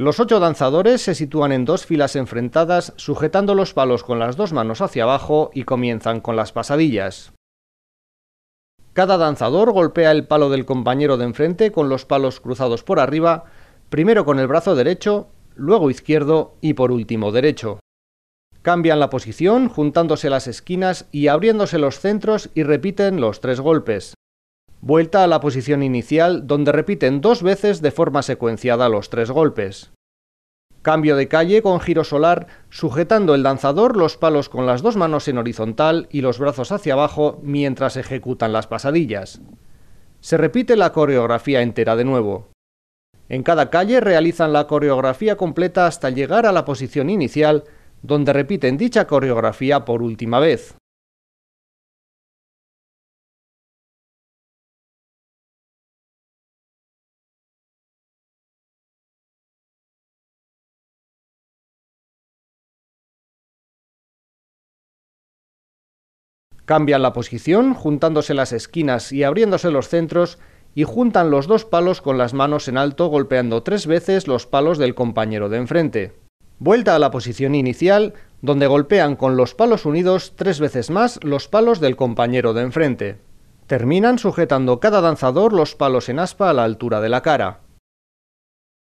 Los ocho danzadores se sitúan en dos filas enfrentadas, sujetando los palos con las dos manos hacia abajo y comienzan con las pasadillas. Cada danzador golpea el palo del compañero de enfrente con los palos cruzados por arriba, primero con el brazo derecho, luego izquierdo y por último derecho. Cambian la posición, juntándose las esquinas y abriéndose los centros y repiten los tres golpes. Vuelta a la posición inicial donde repiten dos veces de forma secuenciada los tres golpes. Cambio de calle con giro solar, sujetando el danzador los palos con las dos manos en horizontal y los brazos hacia abajo mientras ejecutan las pasadillas. Se repite la coreografía entera de nuevo. En cada calle realizan la coreografía completa hasta llegar a la posición inicial, donde repiten dicha coreografía por última vez. Cambian la posición, juntándose las esquinas y abriéndose los centros, y juntan los dos palos con las manos en alto golpeando tres veces los palos del compañero de enfrente. Vuelta a la posición inicial, donde golpean con los palos unidos tres veces más los palos del compañero de enfrente. Terminan sujetando cada danzador los palos en aspa a la altura de la cara.